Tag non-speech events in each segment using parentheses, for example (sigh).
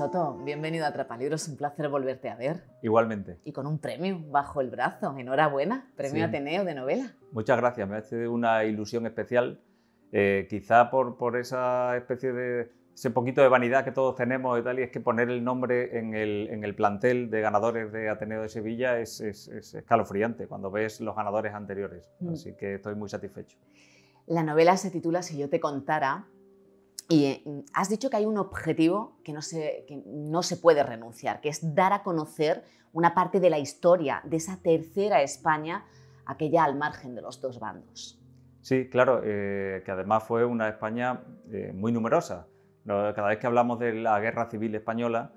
Soto, bienvenido a Trapalibros, un placer volverte a ver. Igualmente. Y con un premio bajo el brazo, enhorabuena, premio Ateneo de novela. Muchas gracias, me hace una ilusión especial, eh, quizá por, por esa especie de ese poquito de vanidad que todos tenemos y tal, y es que poner el nombre en el, en el plantel de ganadores de Ateneo de Sevilla es, escalofriante cuando ves los ganadores anteriores. Mm. Así que estoy muy satisfecho. La novela se titula Si yo te contara, y eh, mm, has dicho que hay un objetivo que no, se, puede renunciar, que es dar a conocer una parte de la historia de esa tercera España, aquella al margen de los dos bandos. Sí, claro, eh, que además fue una España eh, muy numerosa. Cada vez que hablamos de la guerra civil española,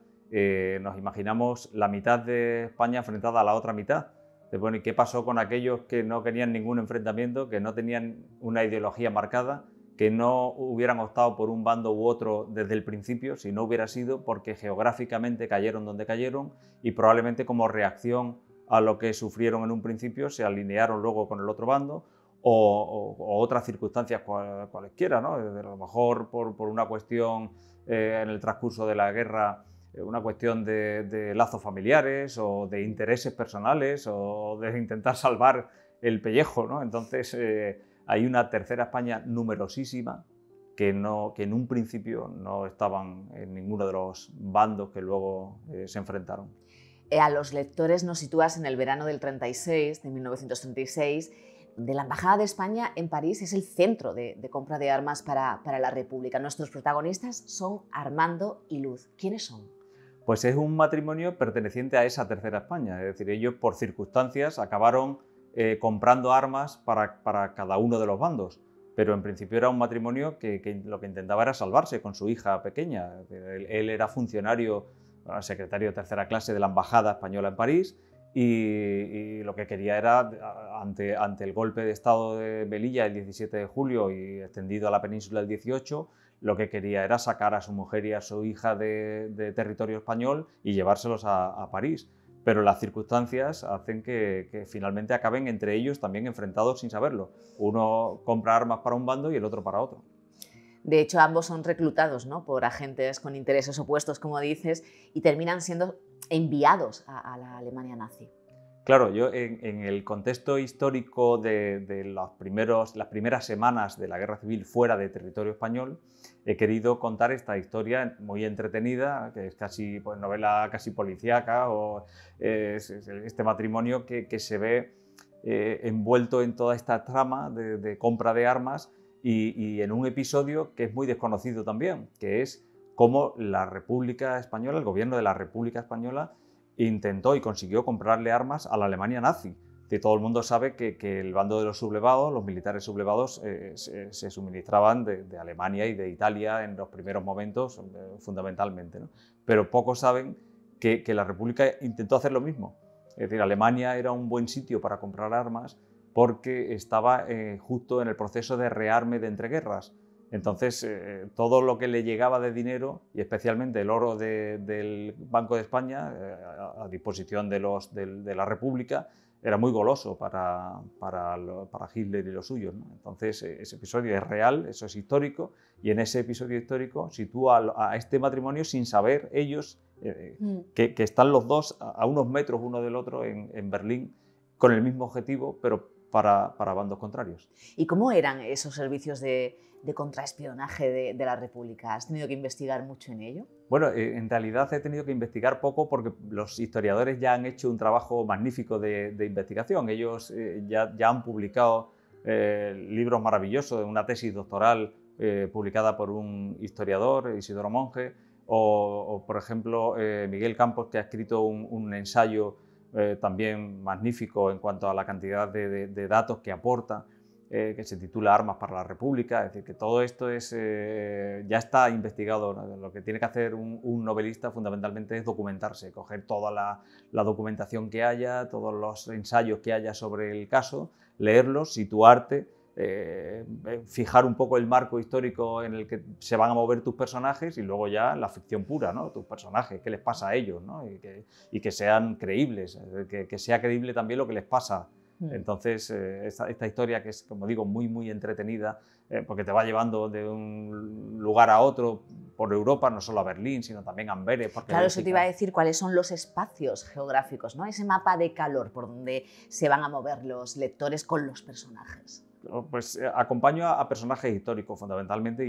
nos imaginamos la mitad de España enfrentada a la otra mitad. ¿y qué pasó con aquellos que no querían ningún enfrentamiento, que no tenían una ideología marcada? no hubieran optado por un bando u otro desde el principio si no hubiera sido porque geográficamente cayeron donde cayeron y probablemente como reacción a lo que sufrieron en un principio se alinearon luego con el otro bando o, otras circunstancias cualesquiera, ¿no? Desde a lo mejor por, una cuestión eh, en el transcurso de la guerra eh, una cuestión de, lazos familiares o de intereses personales o de intentar salvar el pellejo, ¿no? Entonces, eh, hay una tercera España numerosísima que, no, que en un principio no estaban en ninguno de los bandos que luego eh, se enfrentaron. Eh, a los lectores nos sitúas en el verano del 36, de 1936, de la Embajada de España en París es el centro de, compra de armas para, para, la República. Nuestros protagonistas son Armando y Luz. ¿Quiénes son? Pues es un matrimonio perteneciente a esa tercera España, es decir, ellos por circunstancias acabaron eh, comprando armas para, cada uno de los bandos. Pero en principio era un matrimonio que, lo que intentaba era salvarse con su hija pequeña. Él, era funcionario, secretario de tercera clase de la Embajada Española en París y, lo que quería era, ante, el golpe de Estado de Melilla el 17 de julio y extendido a la península el 18, lo que quería era sacar a su mujer y a su hija de, territorio español y llevárselos a París pero las circunstancias hacen que, finalmente acaben entre ellos también enfrentados sin saberlo. Uno compra armas para un bando y el otro para otro. De hecho, ambos son reclutados ¿no? por agentes con intereses opuestos, como dices, y terminan siendo enviados a la Alemania nazi. Claro, yo en, el contexto histórico de, las primeras semanas de la guerra civil fuera de territorio español, he querido contar esta historia muy entretenida, que es casi pues, novela casi policíaca, o eh, este matrimonio que, se ve eh, envuelto en toda esta trama de, compra de armas y, y, en un episodio que es muy desconocido también, que es cómo la República Española, el gobierno de la República Española, intentó y consiguió comprarle armas a la Alemania nazi. Que todo el mundo sabe que, el bando de los sublevados, los militares sublevados, eh, se, suministraban de, Alemania y de Italia en los primeros momentos, eh, fundamentalmente. Pero pocos saben que, la República intentó hacer lo mismo. Es decir, Alemania era un buen sitio para comprar armas porque estaba eh, justo en el proceso de rearme de entreguerras. Entonces, eh, todo lo que le llegaba de dinero, y especialmente el oro del Banco de España, eh, a, disposición de, los, la República, era muy goloso para, Hitler y los suyos. Entonces, eh, ese episodio es real, eso es histórico, y en ese episodio histórico sitúa a, este matrimonio sin saber ellos mm. que, están los dos a, unos metros uno del otro en, en Berlín, con el mismo objetivo, pero para, bandos contrarios. ¿Y cómo eran esos servicios de, contraespionaje de, la República? ¿Has tenido que investigar mucho en ello? Bueno, eh, en realidad he tenido que investigar poco porque los historiadores ya han hecho un trabajo magnífico de, investigación. Ellos eh, ya, han publicado eh, libros maravillosos, una tesis doctoral publicada por un historiador, Isidoro Monge, o, por ejemplo Miguel Campos, que ha escrito un ensayo eh, también magnífico en cuanto a la cantidad de, datos que aporta, eh, que se titula Armas para la República, es decir, que todo esto es, eh, ya está investigado. Lo que tiene que hacer un, novelista fundamentalmente es documentarse, coger toda la, la, documentación que haya, todos los ensayos que haya sobre el caso, leerlos, situarte eh, eh, fijar un poco el marco histórico en el que se van a mover tus personajes y luego ya la ficción pura, ¿no? Tus personajes, qué les pasa a ellos, ¿no? Y que, sean creíbles, que, sea creíble también lo que les pasa. Mm. Entonces, eh, esta, historia que es, como digo, muy, muy entretenida, porque te va llevando de un lugar a otro por Europa, no solo a Berlín, sino también a Amberes. claro, eso te iba a decir cuáles son los espacios geográficos, ¿no? Ese mapa de calor por donde se van a mover los lectores con los personajes pues eh, acompaño a, personajes históricos fundamentalmente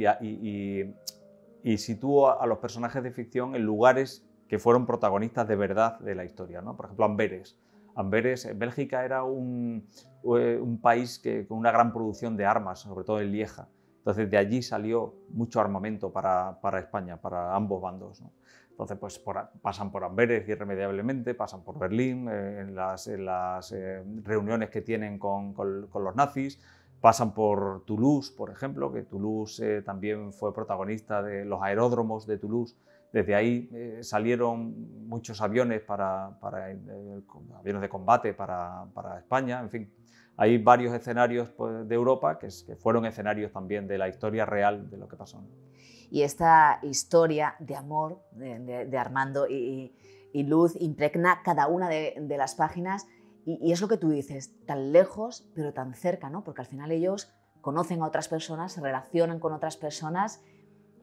y, sitúo a, los personajes de ficción en lugares que fueron protagonistas de verdad de la historia. ¿no? Por ejemplo, Amberes. Amberes, Bélgica era eh, un, país que, con una gran producción de armas, sobre todo en Lieja. Entonces de allí salió mucho armamento para, España, para ambos bandos. Entonces pues pasan por Amberes irremediablemente, pasan por Berlín, eh, en las, reuniones que tienen con los nazis, pasan por Toulouse, por ejemplo, que Toulouse eh, también fue protagonista de los aeródromos de Toulouse. Desde ahí eh, salieron muchos aviones, para, eh, aviones de combate para, España. En fin, hay varios escenarios pues, de Europa que, fueron escenarios también de la historia real de lo que pasó. Y esta historia de amor de, Armando y, Luz impregna cada una de las páginas y, es lo que tú dices, tan lejos pero tan cerca, ¿no? Porque al final ellos conocen a otras personas, se relacionan con otras personas,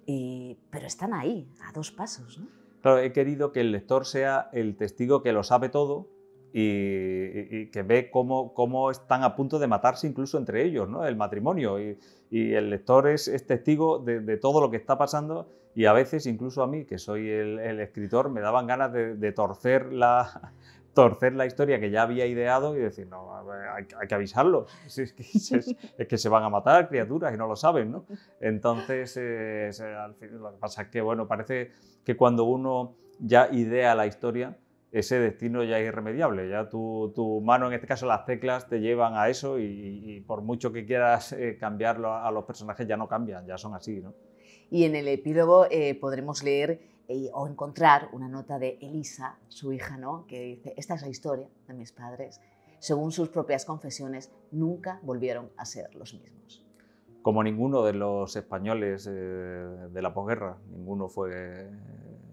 pero están ahí, a dos pasos, ¿no? Claro, he querido que el lector sea el testigo que lo sabe todo y, que ve cómo, cómo, están a punto de matarse incluso entre ellos, ¿no? El matrimonio. Y, el lector es, testigo de, todo lo que está pasando y a veces incluso a mí, que soy el, escritor, me daban ganas de, de torcer la, torcer la historia que ya había ideado y decir, no, hay, que avisarlo, (laughs) es, que, se van a matar criaturas y no lo saben, ¿no? Entonces, al lo que pasa es que, bueno, parece que cuando uno ya idea la historia, ese destino ya es irremediable, ya tu, mano, en este caso las teclas, te llevan a eso y, por mucho que quieras eh, cambiarlo a, los personajes ya no cambian, ya son así, ¿no? Y en el epílogo eh, podremos leer eh, o encontrar una nota de Elisa, su hija, ¿no? que dice, esta es la historia de mis padres. Según sus propias confesiones, nunca volvieron a ser los mismos. Como ninguno de los españoles eh, de la posguerra, ninguno fue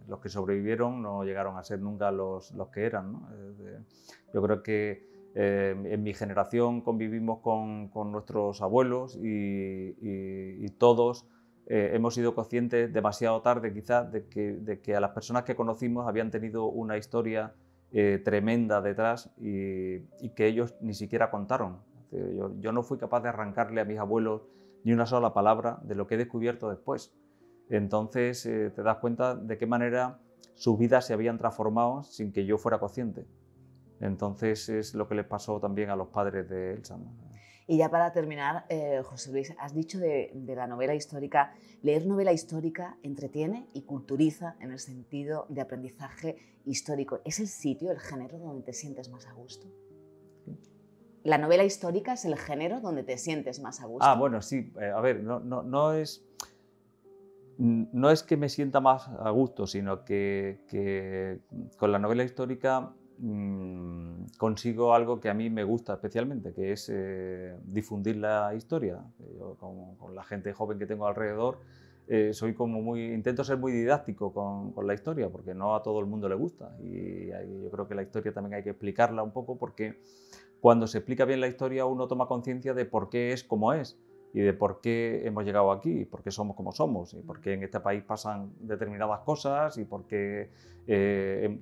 los que sobrevivieron no llegaron a ser nunca los, los que eran. ¿no? yo creo que en mi generación convivimos con, nuestros abuelos y, y todos eh, hemos sido conscientes demasiado tarde quizás de que, a las personas que conocimos habían tenido una historia eh, tremenda detrás y, que ellos ni siquiera contaron. Yo, no fui capaz de arrancarle a mis abuelos ni una sola palabra de lo que he descubierto después. Entonces eh, te das cuenta de qué manera sus vidas se habían transformado sin que yo fuera consciente. Entonces es lo que les pasó también a los padres de Elsa. Y ya para terminar, eh, José Luis, has dicho de, la novela histórica, leer novela histórica entretiene y culturiza en el sentido de aprendizaje histórico. ¿Es el sitio, el género donde te sientes más a gusto? ¿La novela histórica es el género donde te sientes más a gusto? Ah, bueno, sí. Eh, a ver, no, es no es que me sienta más a gusto, sino que, con la novela histórica Mm, consigo algo que a mí me gusta especialmente, que es eh, difundir la historia. Eh, yo, con, la gente joven que tengo alrededor, eh, soy como muy, intento ser muy didáctico con, la historia, porque no a todo el mundo le gusta. Y yo creo que la historia también hay que explicarla un poco, porque cuando se explica bien la historia uno toma conciencia de por qué es como es y de por qué hemos llegado aquí, por qué somos como somos, y por mm. qué en este país pasan determinadas cosas y por qué eh,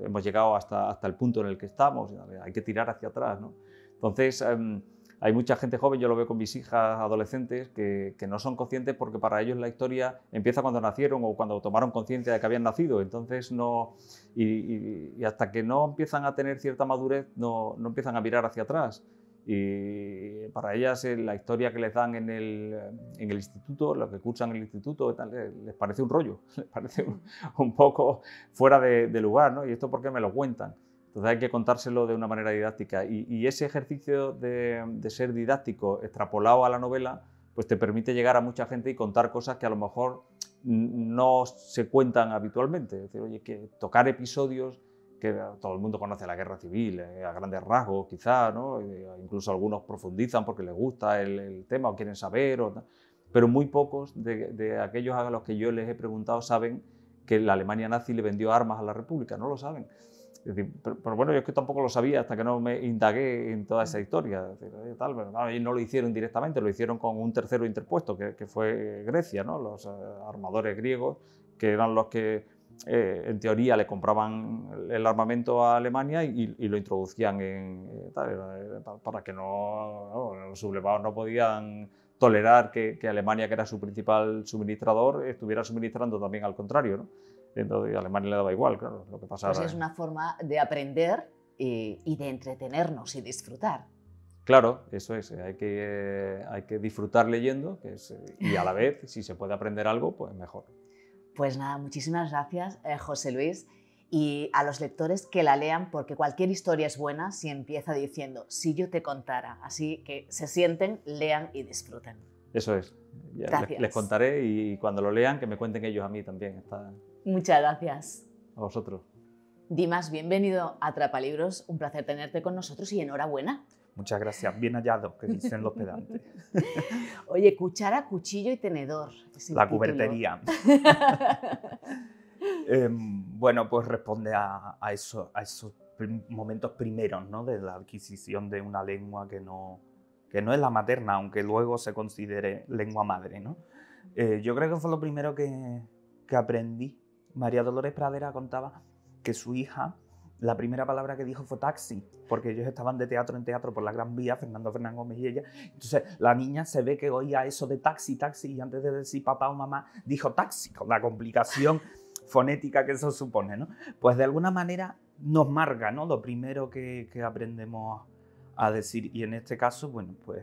hemos llegado hasta, hasta el punto en el que estamos. Hay que tirar hacia atrás. ¿no? Entonces, em, hay mucha gente joven, yo lo veo con mis hijas adolescentes, que, no son conscientes porque para ellos la historia empieza cuando nacieron o cuando tomaron conciencia de que habían nacido. Entonces, no. Y, y, hasta que no empiezan a tener cierta madurez, no, no empiezan a mirar hacia atrás. Y para ellas eh, la historia que les dan en el, en el, instituto, lo que cursan en el instituto, eh, les parece un rollo, (laughs) les parece un, mm. poco fuera de, lugar, ¿no? Y esto porque me lo cuentan. Entonces hay que contárselo de una manera didáctica. Y, ese ejercicio de, de, ser didáctico extrapolado a la novela, pues te permite llegar a mucha gente y contar cosas que a lo mejor no se cuentan habitualmente. Es decir, oye, que tocar episodios que todo el mundo conoce la guerra civil eh, a grandes rasgos, quizá, ¿no? Eh, incluso algunos profundizan porque les gusta el, tema o quieren saber, o, pero muy pocos de, aquellos a los que yo les he preguntado saben que la Alemania nazi le vendió armas a la República, no lo saben. pero, bueno, yo es que tampoco lo sabía hasta que no me indagué en toda esa mm. historia. tal, pero no, y no lo hicieron directamente, lo hicieron con un tercero interpuesto, que, fue Grecia, ¿no? los eh, armadores griegos, que eran los que eh, en teoría le compraban el armamento a Alemania y, lo introducían en, eh, para que no, los sublevados no podían tolerar que, Alemania, que era su principal suministrador, estuviera suministrando también al contrario. ¿no? Entonces a Alemania le daba igual, claro, lo que pues es una forma de aprender eh, y, de entretenernos y disfrutar. Claro, eso es, hay que, hay que disfrutar leyendo y a la vez, si se puede aprender algo, pues mejor. Pues nada, muchísimas gracias, eh, José Luis. Y a los lectores que la lean, porque cualquier historia es buena si empieza diciendo, si yo te contara. Así que se sienten, lean y disfruten. Eso es. les, contaré y cuando lo lean, que me cuenten ellos a mí también. Muchas gracias. A vosotros. Dimas, bienvenido a Trapalibros. Un placer tenerte con nosotros y enhorabuena. Muchas gracias, bien hallado, que dicen los pedantes. (laughs) Oye, cuchara, cuchillo y tenedor. La cubertería. (laughs) Em, bueno, pues responde a, esos momentos primeros ¿no? de la adquisición de una lengua que no, no es la materna, aunque luego se considere lengua madre. ¿no? Eh, yo creo que fue lo primero que, que aprendí. María Dolores Pradera contaba que su hija la primera palabra que dijo fue taxi, porque ellos estaban de teatro en teatro por la Gran Vía, Fernando Fernández Gómez y ella. Entonces la niña se ve que oía eso de taxi, taxi, y antes de decir papá o mamá, dijo taxi, con la complicación (laughs) fonética que eso supone, ¿no? Pues de alguna manera nos marca, ¿no? Lo primero que, aprendemos a decir, y en este caso, bueno, pues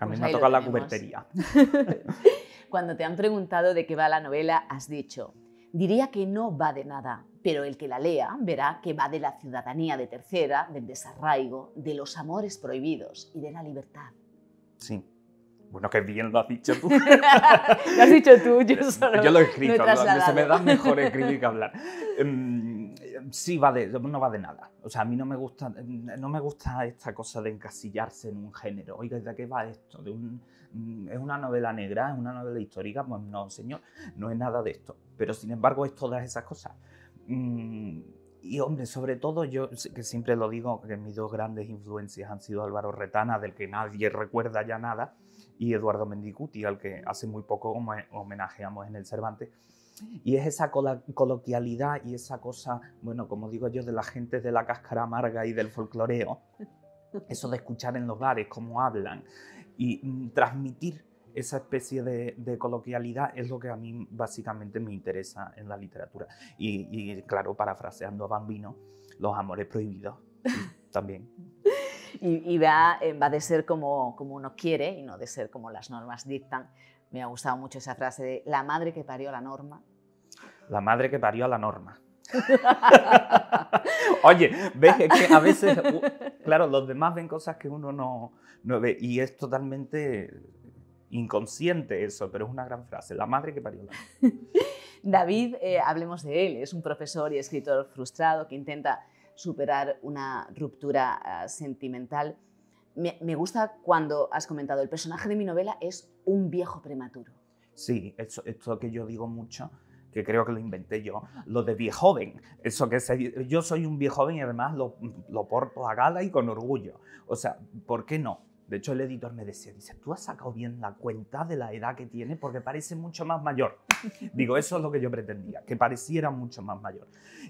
a mí pues me ha tocado la cubertería. (laughs) Cuando te han preguntado de qué va la novela, has dicho, diría que no va de nada, pero el que la lea verá que va de la ciudadanía de tercera, del desarraigo, de los amores prohibidos y de la libertad. Sí. Bueno, qué bien lo has dicho tú. (laughs) lo has dicho tú, yo solo. Yo lo he escrito, se me da mejor escribir que hablar. Em, sí va no va de nada. O sea, a mí no me gusta, mm, no me gusta esta cosa de encasillarse en un género. Oiga, ¿de qué va esto? ¿De mm, ¿Es una novela negra? ¿Es una novela histórica? Pues no, señor, no es nada de esto. Pero sin embargo es todas esas cosas. Mm, y hombre, sobre todo yo, que siempre lo digo, que mis dos grandes influencias han sido Álvaro Retana, del que nadie recuerda ya nada, y Eduardo Mendicuti, al que hace muy poco homenajeamos en el Cervantes y es esa coloquialidad y esa cosa, bueno, como digo yo, de la gente de la cáscara amarga y del folcloreo, eso de escuchar en los bares cómo hablan y mm, transmitir esa especie de, coloquialidad es lo que a mí básicamente me interesa en la literatura. Y, claro, parafraseando a Bambino, los amores prohibidos (laughs) también. Y, va, eh, va, de ser como, como uno quiere y no de ser como las normas dictan. Me ha gustado mucho esa frase de la madre que parió la norma, la madre que parió a la norma. (laughs) Oye, ve que a veces, claro, los demás ven cosas que uno no, no ve y es totalmente inconsciente eso, pero es una gran frase, la madre que parió la norma. (laughs) David, eh, hablemos de él, es un profesor y escritor frustrado que intenta superar una ruptura ah, sentimental. Me, gusta cuando has comentado, el personaje de mi novela es un viejo prematuro. Sí, esto, esto que yo digo mucho, que creo que lo inventé yo, lo de viejoven. Eso que yo soy un viejoven y además lo, lo porto a gala y con orgullo. O sea, ¿por qué no? De hecho, el editor me decía, dice, tú has sacado bien la cuenta de la edad que tiene porque parece mucho más mayor. (laughs) Digo, eso es lo que yo pretendía, que pareciera mucho más mayor.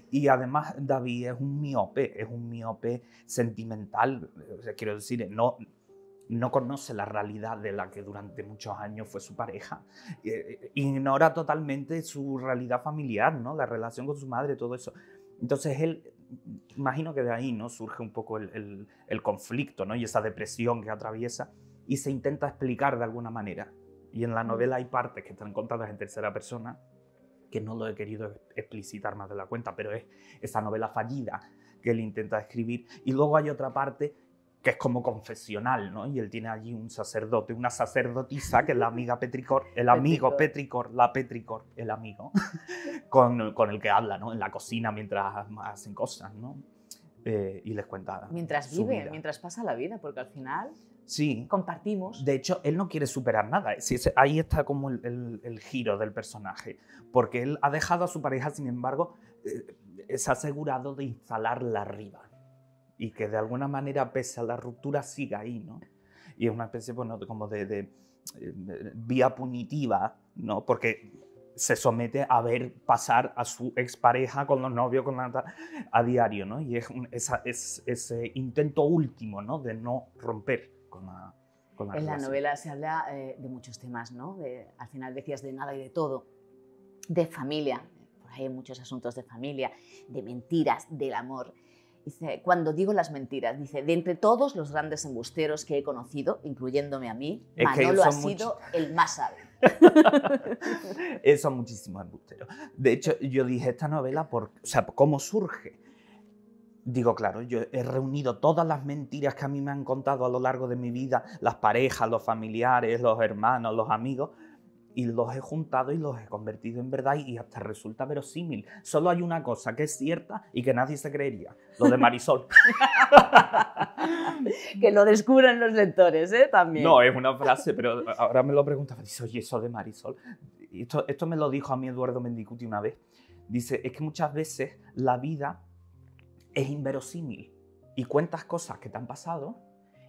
Y además, David es un miope, es un miope sentimental. O sea, quiero decir, no, no conoce la realidad de la que durante muchos años fue su pareja, eh, ignora totalmente su realidad familiar, ¿no? la relación con su madre, todo eso. Entonces él, imagino que de ahí ¿no? surge un poco el, conflicto ¿no? y esa depresión que atraviesa y se intenta explicar de alguna manera. Y en la mm. novela hay partes que están contadas en tercera persona, que no lo he querido explicitar más de la cuenta, pero es esa novela fallida que él intenta escribir. Y luego hay otra parte que es como confesional, ¿no? Y él tiene allí un sacerdote, una sacerdotisa, que es la amiga Petricor, el amigo Petricor, la Petricor, el amigo, (laughs) con, el que habla, ¿no? En la cocina mientras hacen cosas, ¿no? Eh, y les cuenta. Mientras vive, mientras pasa la vida, porque al final sí. compartimos. De hecho, él no quiere superar nada. ahí está como el, giro del personaje, porque él ha dejado a su pareja, sin embargo, eh, se asegurado de instalarla arriba y que de alguna manera, pese a la ruptura, siga ahí, ¿no? Y es una especie, bueno, como de, eh, vía punitiva, ¿no? Porque se somete a ver pasar a su expareja con los novios con la, a diario, ¿no? Y es, es ese intento último, ¿no? De no romper con la, con En la novela se habla eh, de muchos temas, ¿no? al final decías de nada y de todo, de familia, por ahí hay muchos asuntos de familia, de mentiras, del amor, Dice, cuando digo las mentiras, dice, de entre todos los grandes embusteros que he conocido, incluyéndome a mí, Manolo ha sido el más sabio. (laughs) son muchísimos embusteros. De hecho, yo dije esta novela por, o sea, cómo surge. Digo, claro, yo he reunido todas las mentiras que a mí me han contado a lo largo de mi vida, las parejas, los familiares, los hermanos, los amigos, y los he juntado y los he convertido en verdad y hasta resulta verosímil. Solo hay una cosa que es cierta y que nadie se creería, lo de Marisol. (laughs) que lo descubran los lectores, ¿eh? También. No, es una frase, pero ahora me lo preguntaba, dice, oye, eso de Marisol. Esto, esto me lo dijo a mí Eduardo Mendicuti una vez. Dice, es que muchas veces la vida es inverosímil y cuentas cosas que te han pasado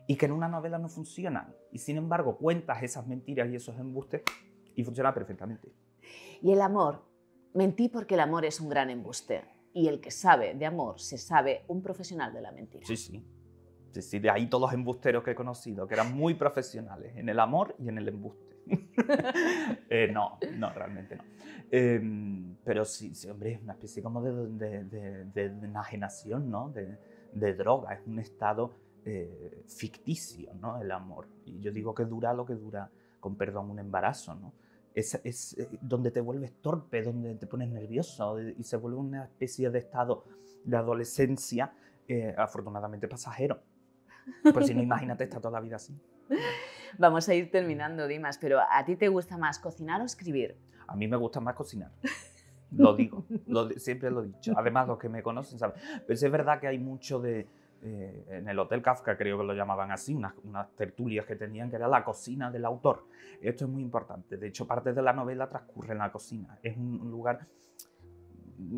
y que en una novela no funcionan. Y sin embargo, cuentas esas mentiras y esos embustes y funciona perfectamente. Y el amor. Mentí porque el amor es un gran embuste. Y el que sabe de amor se sabe un profesional de la mentira. Sí, sí. Sí, sí, de ahí todos los embusteros que he conocido, que eran muy profesionales en el amor y en el embuste. (laughs) Eh, no, no, realmente no. Em, pero sí, hombre, es una especie como de, de, de, de enajenación, ¿no? De, droga, es un estado eh, ficticio, ¿no? El amor. Y yo digo que dura lo que dura, con perdón, un embarazo, ¿no? es, eh, donde te vuelves torpe, donde te pones nervioso y se vuelve una especie de estado de adolescencia, eh, afortunadamente pasajero. Por si no, (laughs) imagínate está toda la vida así. Vamos a ir mm. terminando, Dimas, pero ¿a ti te gusta más cocinar o escribir? A mí me gusta más cocinar. (laughs) Lo digo, siempre lo he dicho. Además, los que me conocen saben. Pero es verdad que hay mucho de, eh, en el Hotel Kafka creo que lo llamaban así, unas, tertulias que tenían que era la cocina del autor. Esto es muy importante, de hecho parte de la novela transcurre en la cocina, es un, lugar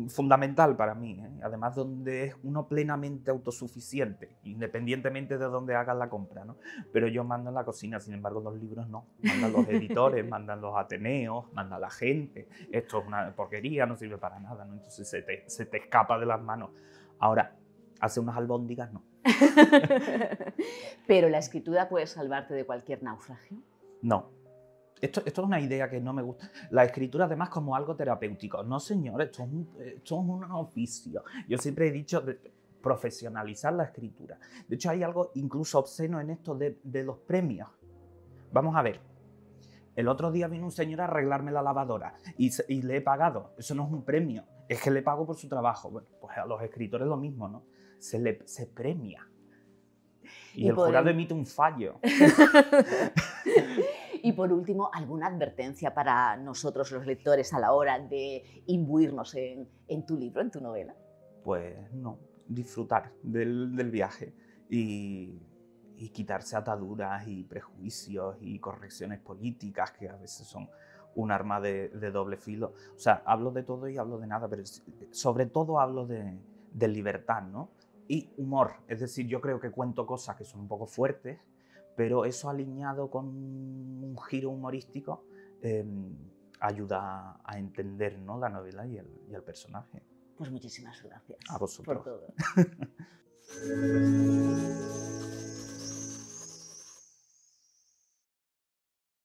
fundamental para mí, ¿eh? además donde es uno plenamente autosuficiente, independientemente de dónde hagas la compra, ¿no? Pero yo mando en la cocina, sin embargo los libros no, mandan los editores, (laughs) mandan los ateneos, manda la gente, esto es una porquería, no sirve para nada, ¿no? Entonces se te, se te escapa de las manos. Ahora, Hace unas albóndigas, no. (laughs) Pero la escritura puede salvarte de cualquier naufragio. No. Esto, esto, es una idea que no me gusta. La escritura, además, como algo terapéutico. No, señor, esto es un, oficio. Yo siempre he dicho profesionalizar la escritura. De hecho, hay algo incluso obsceno en esto de, los premios. Vamos a ver. El otro día vino un señor a arreglarme la lavadora y, y, le he pagado. Eso no es un premio, es que le pago por su trabajo. Bueno, pues a los escritores lo mismo, ¿no? se, premia. Y, el jurado emite un fallo. (laughs) y por último, alguna advertencia para nosotros los lectores a la hora de imbuirnos en, tu libro, en tu novela. Pues no, disfrutar del, viaje y, y quitarse ataduras y prejuicios y correcciones políticas que a veces son un arma de, doble filo. O sea, hablo de todo y hablo de nada, pero sobre todo hablo de, de libertad, ¿no? y humor. Es decir, yo creo que cuento cosas que son un poco fuertes, pero eso alineado con un giro humorístico em, ayuda a entender ¿no? la novela y el, y el, personaje. Pues muchísimas gracias. Por todo. (laughs)